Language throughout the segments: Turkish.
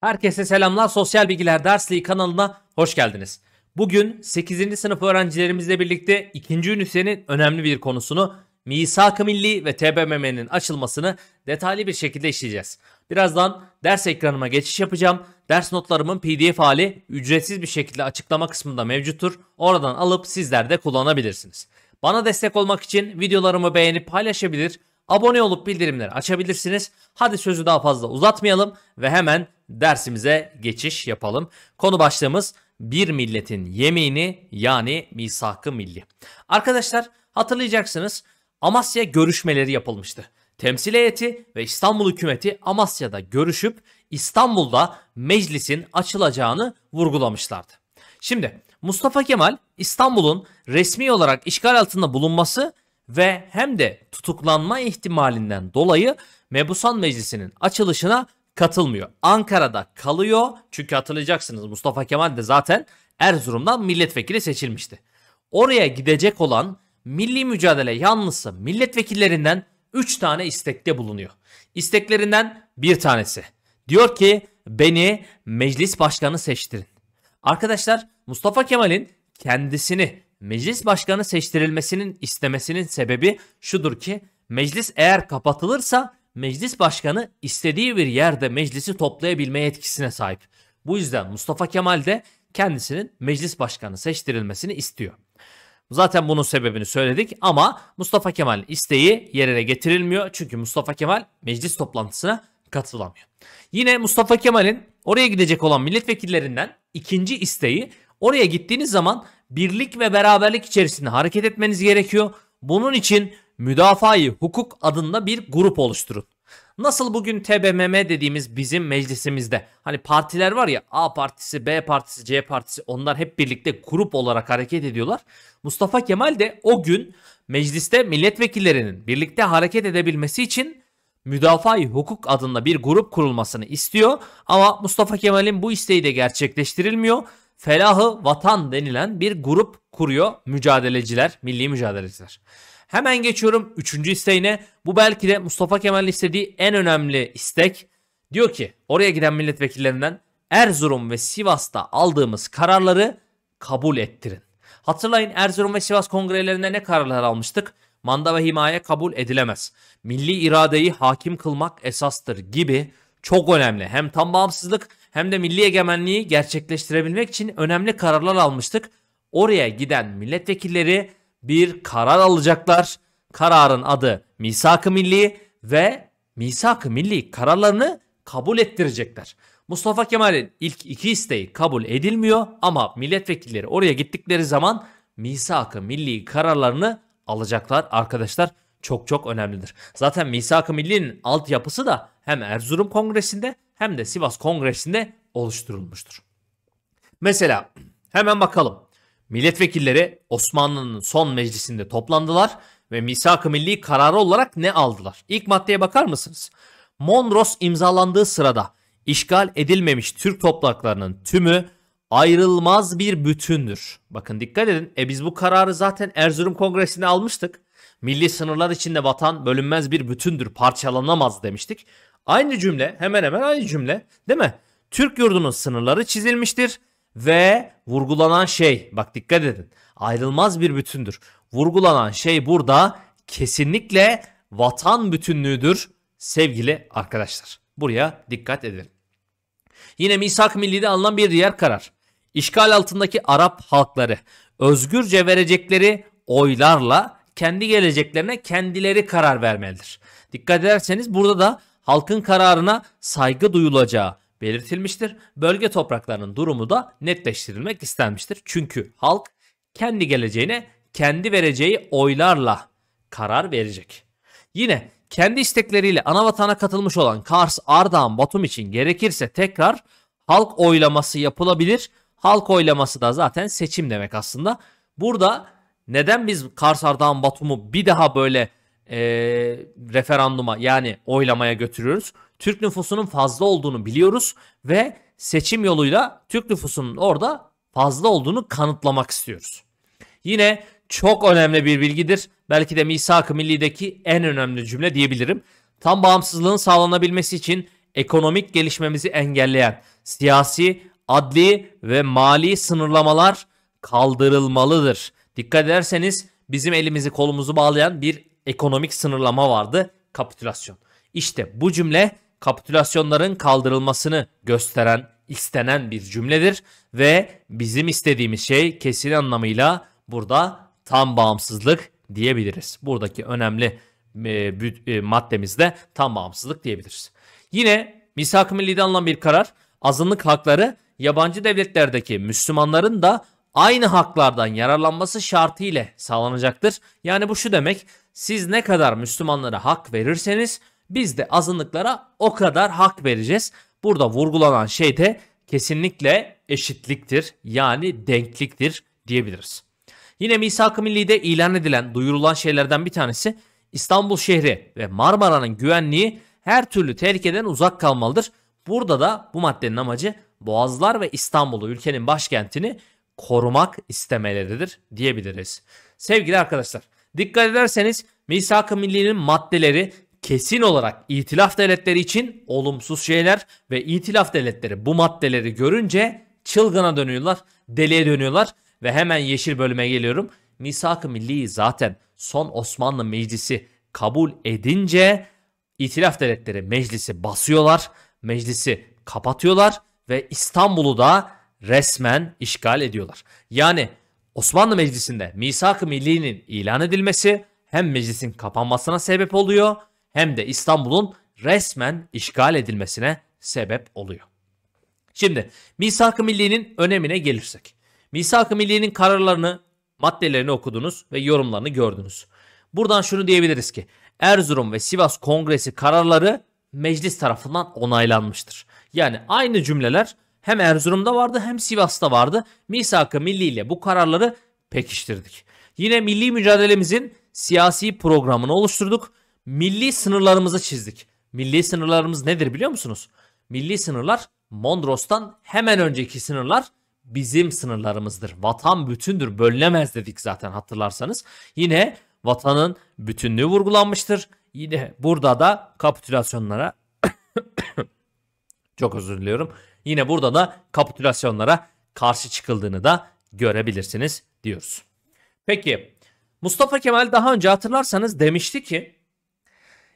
Herkese selamlar. Sosyal Bilgiler Dersliği kanalına hoş geldiniz. Bugün 8. sınıf öğrencilerimizle birlikte 2. ünitenin önemli bir konusunu Misak-ı Milli ve TBMM'nin açılmasını detaylı bir şekilde işleyeceğiz. Birazdan ders ekranıma geçiş yapacağım. Ders notlarımın pdf hali ücretsiz bir şekilde açıklama kısmında mevcuttur. Oradan alıp sizler de kullanabilirsiniz. Bana destek olmak için videolarımı beğenip paylaşabilir, abone olup bildirimleri açabilirsiniz. Hadi sözü daha fazla uzatmayalım ve hemen dersimize geçiş yapalım. Konu başlığımız bir milletin yemini yani misakı milli. Arkadaşlar hatırlayacaksınız Amasya görüşmeleri yapılmıştı. Temsil heyeti ve İstanbul hükümeti Amasya'da görüşüp İstanbul'da meclisin açılacağını vurgulamışlardı. Şimdi Mustafa Kemal İstanbul'un resmi olarak işgal altında bulunması ve hem de tutuklanma ihtimalinden dolayı Mebusan Meclisi'nin açılışına katılmıyor. Ankara'da kalıyor çünkü hatırlayacaksınız Mustafa Kemal de zaten Erzurum'dan milletvekili seçilmişti. Oraya gidecek olan milli mücadele yanlısı milletvekillerinden 3 tane istekte bulunuyor. İsteklerinden bir tanesi. Diyor ki beni meclis başkanı seçtirin. Arkadaşlar Mustafa Kemal'in kendisini meclis başkanı seçtirilmesinin istemesinin sebebi şudur ki meclis eğer kapatılırsa meclis başkanı istediği bir yerde meclisi toplayabilme yetkisine sahip. Bu yüzden Mustafa Kemal de kendisinin meclis başkanı seçtirilmesini istiyor. Zaten bunun sebebini söyledik ama Mustafa Kemal'in isteği yerine getirilmiyor. Çünkü Mustafa Kemal meclis toplantısına katılamıyor. Yine Mustafa Kemal'in oraya gidecek olan milletvekillerinden ikinci isteği oraya gittiğiniz zaman birlik ve beraberlik içerisinde hareket etmeniz gerekiyor. Bunun için müdafai hukuk adında bir grup oluşturun. Nasıl bugün TBMM dediğimiz bizim meclisimizde hani partiler var ya A partisi, B partisi, C partisi onlar hep birlikte grup olarak hareket ediyorlar. Mustafa Kemal de o gün mecliste milletvekillerinin birlikte hareket edebilmesi için müdafaa hukuk adında bir grup kurulmasını istiyor ama Mustafa Kemal'in bu isteği de gerçekleştirilmiyor Felahı Vatan denilen bir grup kuruyor mücadeleciler, milli mücadeleciler. Hemen geçiyorum 3. isteğine. Bu belki de Mustafa Kemal istediği en önemli istek. Diyor ki oraya giden milletvekillerinden Erzurum ve Sivas'ta aldığımız kararları kabul ettirin. Hatırlayın Erzurum ve Sivas kongrelerinde ne kararlar almıştık? Manda ve himaye kabul edilemez. Milli iradeyi hakim kılmak esastır gibi çok önemli. Hem tam bağımsızlık hem de milli egemenliği gerçekleştirebilmek için önemli kararlar almıştık. Oraya giden milletvekilleri bir karar alacaklar. Kararın adı Misak-ı Milli ve Misak-ı Milli kararlarını kabul ettirecekler. Mustafa Kemal'in ilk iki isteği kabul edilmiyor ama milletvekilleri oraya gittikleri zaman Misak-ı Milli kararlarını alacaklar arkadaşlar çok çok önemlidir. Zaten Misak-ı Milli'nin altyapısı da hem Erzurum Kongresi'nde hem de Sivas Kongresi'nde oluşturulmuştur. Mesela hemen bakalım. Milletvekilleri Osmanlı'nın son meclisinde toplandılar ve Misak-ı Milli kararı olarak ne aldılar? İlk maddeye bakar mısınız? Mondros imzalandığı sırada işgal edilmemiş Türk topraklarının tümü ayrılmaz bir bütündür. Bakın dikkat edin. E biz bu kararı zaten Erzurum Kongresi'nde almıştık milli sınırlar içinde vatan bölünmez bir bütündür, parçalanamaz demiştik. Aynı cümle, hemen hemen aynı cümle, değil mi? Türk yurdunun sınırları çizilmiştir ve vurgulanan şey, bak dikkat edin, ayrılmaz bir bütündür. Vurgulanan şey burada kesinlikle vatan bütünlüğüdür sevgili arkadaşlar. Buraya dikkat edin. Yine misak milli'de alınan bir diğer karar. İşgal altındaki Arap halkları özgürce verecekleri oylarla kendi geleceklerine kendileri karar vermelidir. Dikkat ederseniz burada da halkın kararına saygı duyulacağı belirtilmiştir. Bölge topraklarının durumu da netleştirilmek istenmiştir. Çünkü halk kendi geleceğine kendi vereceği oylarla karar verecek. Yine kendi istekleriyle anavatana katılmış olan Kars, Ardahan, Batum için gerekirse tekrar halk oylaması yapılabilir. Halk oylaması da zaten seçim demek aslında. Burada neden biz Karsar'dan Batum'u bir daha böyle e, referanduma yani oylamaya götürüyoruz? Türk nüfusunun fazla olduğunu biliyoruz ve seçim yoluyla Türk nüfusunun orada fazla olduğunu kanıtlamak istiyoruz. Yine çok önemli bir bilgidir. Belki de Misak-ı Milli'deki en önemli cümle diyebilirim. Tam bağımsızlığın sağlanabilmesi için ekonomik gelişmemizi engelleyen siyasi, adli ve mali sınırlamalar kaldırılmalıdır. Dikkat ederseniz bizim elimizi kolumuzu bağlayan bir ekonomik sınırlama vardı. Kapitülasyon. İşte bu cümle kapitülasyonların kaldırılmasını gösteren, istenen bir cümledir ve bizim istediğimiz şey kesin anlamıyla burada tam bağımsızlık diyebiliriz. Buradaki önemli e, e, maddemizde tam bağımsızlık diyebiliriz. Yine misak-ı millide alınan bir karar azınlık hakları yabancı devletlerdeki Müslümanların da aynı haklardan yararlanması şartı ile sağlanacaktır. Yani bu şu demek siz ne kadar Müslümanlara hak verirseniz biz de azınlıklara o kadar hak vereceğiz. Burada vurgulanan şey de kesinlikle eşitliktir yani denkliktir diyebiliriz. Yine Misak-ı Milli'de ilan edilen, duyurulan şeylerden bir tanesi İstanbul şehri ve Marmara'nın güvenliği her türlü tehlikeden uzak kalmalıdır. Burada da bu maddenin amacı Boğazlar ve İstanbul'u ülkenin başkentini korumak istemeleridir diyebiliriz. Sevgili arkadaşlar dikkat ederseniz misak-ı millinin maddeleri kesin olarak itilaf devletleri için olumsuz şeyler ve itilaf devletleri bu maddeleri görünce çılgına dönüyorlar, deliye dönüyorlar ve hemen yeşil bölüme geliyorum. Misak-ı Milli'yi zaten son Osmanlı Meclisi kabul edince itilaf devletleri meclisi basıyorlar, meclisi kapatıyorlar ve İstanbul'u da resmen işgal ediyorlar. Yani Osmanlı Meclisi'nde misak-ı millinin ilan edilmesi hem meclisin kapanmasına sebep oluyor hem de İstanbul'un resmen işgal edilmesine sebep oluyor. Şimdi misak-ı millinin önemine gelirsek. Misak-ı millinin kararlarını, maddelerini okudunuz ve yorumlarını gördünüz. Buradan şunu diyebiliriz ki Erzurum ve Sivas Kongresi kararları meclis tarafından onaylanmıştır. Yani aynı cümleler hem Erzurum'da vardı hem Sivas'ta vardı. Misak-ı Milli ile bu kararları pekiştirdik. Yine milli mücadelemizin siyasi programını oluşturduk. Milli sınırlarımızı çizdik. Milli sınırlarımız nedir biliyor musunuz? Milli sınırlar Mondros'tan hemen önceki sınırlar bizim sınırlarımızdır. Vatan bütündür, bölünemez dedik zaten hatırlarsanız. Yine vatanın bütünlüğü vurgulanmıştır. Yine burada da kapitülasyonlara çok özür diliyorum. Yine burada da kapitülasyonlara karşı çıkıldığını da görebilirsiniz diyoruz. Peki Mustafa Kemal daha önce hatırlarsanız demişti ki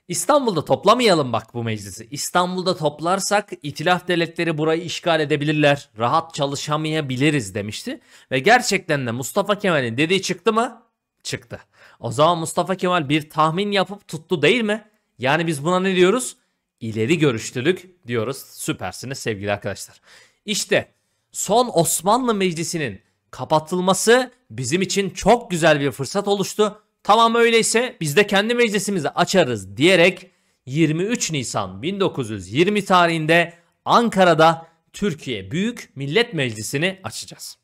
İstanbul'da toplamayalım bak bu meclisi. İstanbul'da toplarsak itilaf devletleri burayı işgal edebilirler. Rahat çalışamayabiliriz demişti. Ve gerçekten de Mustafa Kemal'in dediği çıktı mı? Çıktı. O zaman Mustafa Kemal bir tahmin yapıp tuttu değil mi? Yani biz buna ne diyoruz? ileri görüşlülük diyoruz. Süpersiniz sevgili arkadaşlar. İşte son Osmanlı Meclisi'nin kapatılması bizim için çok güzel bir fırsat oluştu. Tamam öyleyse biz de kendi meclisimizi açarız diyerek 23 Nisan 1920 tarihinde Ankara'da Türkiye Büyük Millet Meclisi'ni açacağız.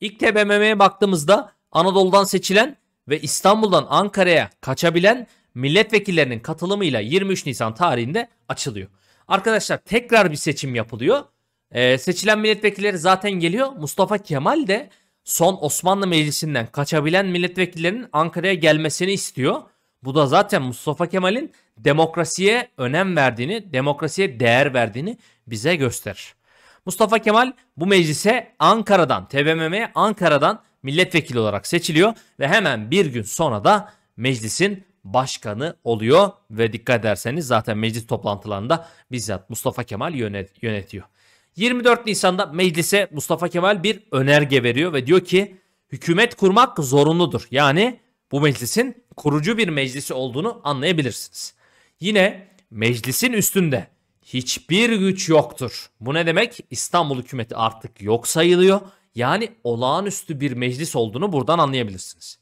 İlk TBMM'ye baktığımızda Anadolu'dan seçilen ve İstanbul'dan Ankara'ya kaçabilen milletvekillerinin katılımıyla 23 Nisan tarihinde açılıyor. Arkadaşlar tekrar bir seçim yapılıyor. Ee, seçilen milletvekilleri zaten geliyor. Mustafa Kemal de son Osmanlı Meclisi'nden kaçabilen milletvekillerinin Ankara'ya gelmesini istiyor. Bu da zaten Mustafa Kemal'in demokrasiye önem verdiğini, demokrasiye değer verdiğini bize gösterir. Mustafa Kemal bu meclise Ankara'dan, TBMM'ye Ankara'dan milletvekili olarak seçiliyor ve hemen bir gün sonra da meclisin başkanı oluyor ve dikkat ederseniz zaten meclis toplantılarında bizzat Mustafa Kemal yönet yönetiyor. 24 Nisan'da meclise Mustafa Kemal bir önerge veriyor ve diyor ki hükümet kurmak zorunludur. Yani bu meclisin kurucu bir meclisi olduğunu anlayabilirsiniz. Yine meclisin üstünde hiçbir güç yoktur. Bu ne demek? İstanbul hükümeti artık yok sayılıyor. Yani olağanüstü bir meclis olduğunu buradan anlayabilirsiniz.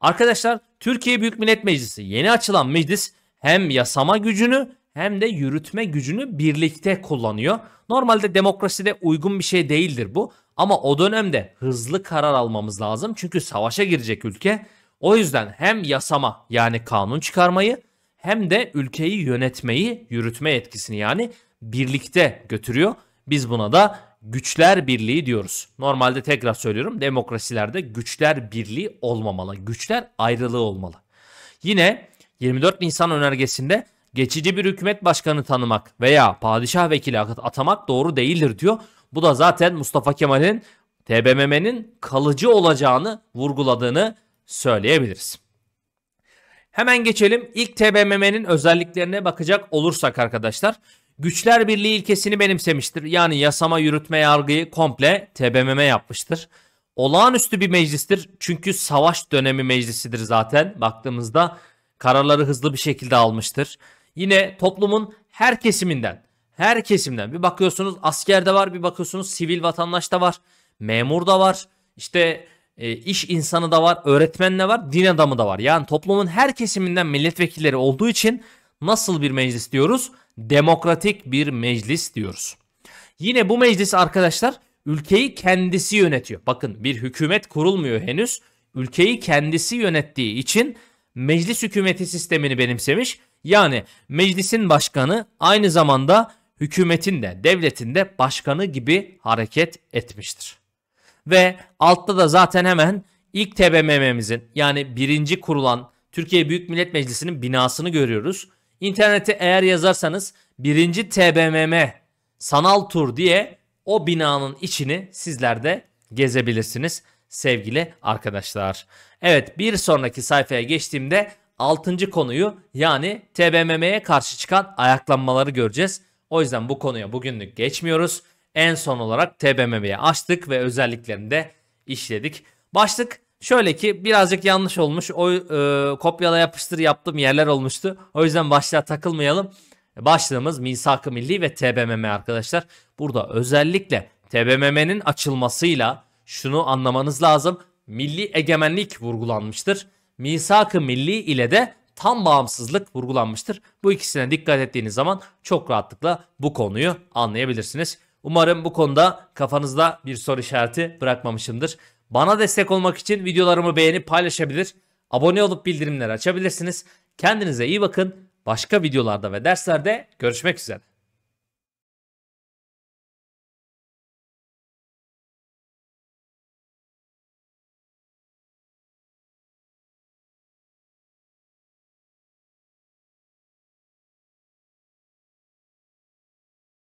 Arkadaşlar Türkiye Büyük Millet Meclisi yeni açılan meclis hem yasama gücünü hem de yürütme gücünü birlikte kullanıyor. Normalde demokraside uygun bir şey değildir bu ama o dönemde hızlı karar almamız lazım çünkü savaşa girecek ülke. O yüzden hem yasama yani kanun çıkarmayı hem de ülkeyi yönetmeyi, yürütme etkisini yani birlikte götürüyor. Biz buna da güçler birliği diyoruz. Normalde tekrar söylüyorum demokrasilerde güçler birliği olmamalı. Güçler ayrılığı olmalı. Yine 24 Nisan önergesinde geçici bir hükümet başkanı tanımak veya padişah vekili atamak doğru değildir diyor. Bu da zaten Mustafa Kemal'in TBMM'nin kalıcı olacağını vurguladığını söyleyebiliriz. Hemen geçelim ilk TBMM'nin özelliklerine bakacak olursak arkadaşlar güçler birliği ilkesini benimsemiştir. Yani yasama, yürütme, yargıyı komple TBMM yapmıştır. Olağanüstü bir meclistir. Çünkü savaş dönemi meclisidir zaten. Baktığımızda kararları hızlı bir şekilde almıştır. Yine toplumun her kesiminden, her kesimden bir bakıyorsunuz askerde var, bir bakıyorsunuz sivil vatandaş da var, memur da var, işte e, iş insanı da var, öğretmen de var, din adamı da var. Yani toplumun her kesiminden milletvekilleri olduğu için nasıl bir meclis diyoruz? Demokratik bir meclis diyoruz. Yine bu meclis arkadaşlar ülkeyi kendisi yönetiyor. Bakın bir hükümet kurulmuyor henüz. Ülkeyi kendisi yönettiği için meclis hükümeti sistemini benimsemiş. Yani meclisin başkanı aynı zamanda hükümetin de devletin de başkanı gibi hareket etmiştir. Ve altta da zaten hemen ilk TBMM'mizin yani birinci kurulan Türkiye Büyük Millet Meclisi'nin binasını görüyoruz. İnternete eğer yazarsanız birinci TBMM sanal tur diye o binanın içini sizler de gezebilirsiniz sevgili arkadaşlar. Evet bir sonraki sayfaya geçtiğimde 6. konuyu yani TBMM'ye karşı çıkan ayaklanmaları göreceğiz. O yüzden bu konuya bugünlük geçmiyoruz. En son olarak TBMM'ye açtık ve özelliklerini de işledik. Başlık Şöyle ki birazcık yanlış olmuş. O e, kopyala yapıştır yaptığım yerler olmuştu. O yüzden başlığa takılmayalım. Başlığımız Misak-ı Milli ve TBMM arkadaşlar. Burada özellikle TBMM'nin açılmasıyla şunu anlamanız lazım. Milli egemenlik vurgulanmıştır. Misak-ı Milli ile de tam bağımsızlık vurgulanmıştır. Bu ikisine dikkat ettiğiniz zaman çok rahatlıkla bu konuyu anlayabilirsiniz. Umarım bu konuda kafanızda bir soru işareti bırakmamışımdır. Bana destek olmak için videolarımı beğenip paylaşabilir, abone olup bildirimleri açabilirsiniz. Kendinize iyi bakın. Başka videolarda ve derslerde görüşmek üzere.